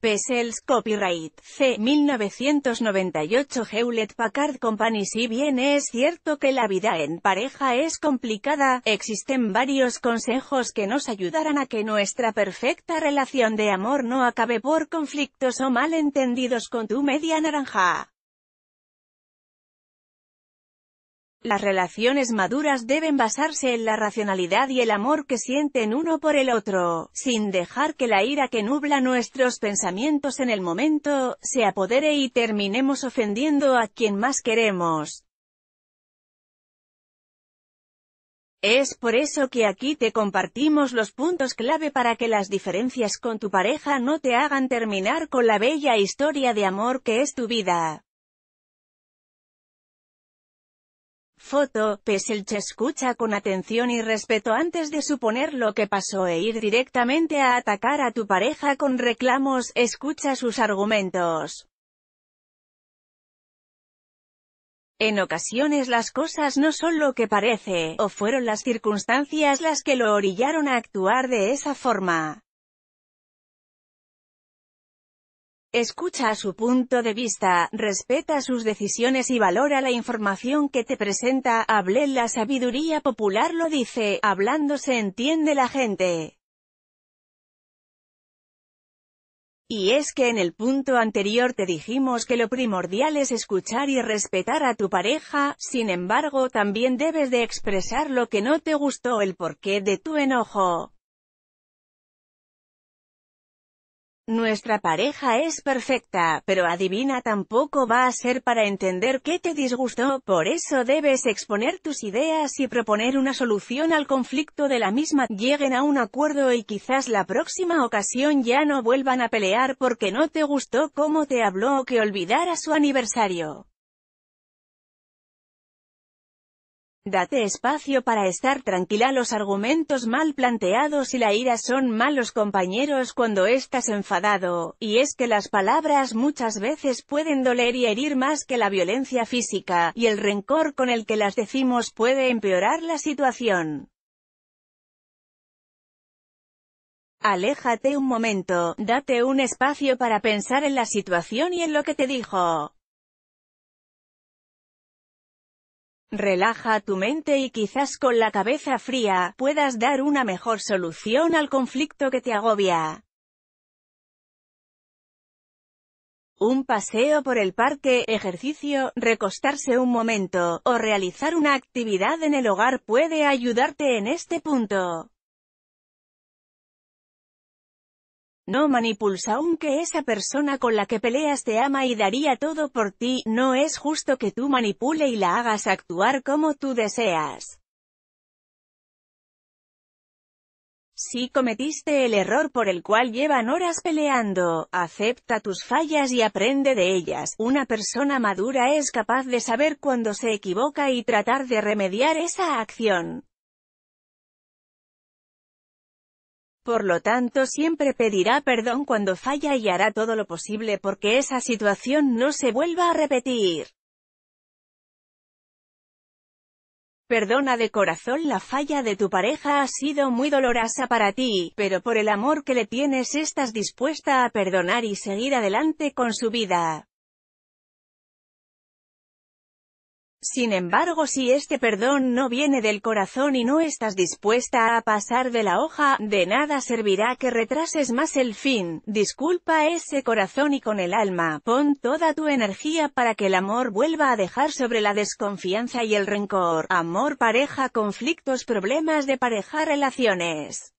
Pessels Copyright, C. 1998 Hewlett Packard Company Si bien es cierto que la vida en pareja es complicada, existen varios consejos que nos ayudarán a que nuestra perfecta relación de amor no acabe por conflictos o malentendidos con tu media naranja. Las relaciones maduras deben basarse en la racionalidad y el amor que sienten uno por el otro, sin dejar que la ira que nubla nuestros pensamientos en el momento, se apodere y terminemos ofendiendo a quien más queremos. Es por eso que aquí te compartimos los puntos clave para que las diferencias con tu pareja no te hagan terminar con la bella historia de amor que es tu vida. Foto, Peselch escucha con atención y respeto antes de suponer lo que pasó e ir directamente a atacar a tu pareja con reclamos, escucha sus argumentos. En ocasiones las cosas no son lo que parece, o fueron las circunstancias las que lo orillaron a actuar de esa forma. Escucha su punto de vista, respeta sus decisiones y valora la información que te presenta. hablé la sabiduría popular lo dice, hablando se entiende la gente. Y es que en el punto anterior te dijimos que lo primordial es escuchar y respetar a tu pareja, sin embargo también debes de expresar lo que no te gustó, el porqué de tu enojo. Nuestra pareja es perfecta, pero adivina tampoco va a ser para entender qué te disgustó, por eso debes exponer tus ideas y proponer una solución al conflicto de la misma, lleguen a un acuerdo y quizás la próxima ocasión ya no vuelvan a pelear porque no te gustó cómo te habló o que olvidara su aniversario. Date espacio para estar tranquila. Los argumentos mal planteados y la ira son malos compañeros cuando estás enfadado, y es que las palabras muchas veces pueden doler y herir más que la violencia física, y el rencor con el que las decimos puede empeorar la situación. Aléjate un momento, date un espacio para pensar en la situación y en lo que te dijo. Relaja tu mente y quizás con la cabeza fría, puedas dar una mejor solución al conflicto que te agobia. un paseo por el parque, ejercicio, recostarse un momento, o realizar una actividad en el hogar puede ayudarte en este punto. No manipules aunque esa persona con la que peleas te ama y daría todo por ti, no es justo que tú manipule y la hagas actuar como tú deseas. Si cometiste el error por el cual llevan horas peleando, acepta tus fallas y aprende de ellas. Una persona madura es capaz de saber cuándo se equivoca y tratar de remediar esa acción. Por lo tanto siempre pedirá perdón cuando falla y hará todo lo posible porque esa situación no se vuelva a repetir. Perdona de corazón la falla de tu pareja ha sido muy dolorosa para ti, pero por el amor que le tienes estás dispuesta a perdonar y seguir adelante con su vida. Sin embargo si este perdón no viene del corazón y no estás dispuesta a pasar de la hoja, de nada servirá que retrases más el fin, disculpa ese corazón y con el alma, pon toda tu energía para que el amor vuelva a dejar sobre la desconfianza y el rencor, amor pareja conflictos problemas de pareja relaciones.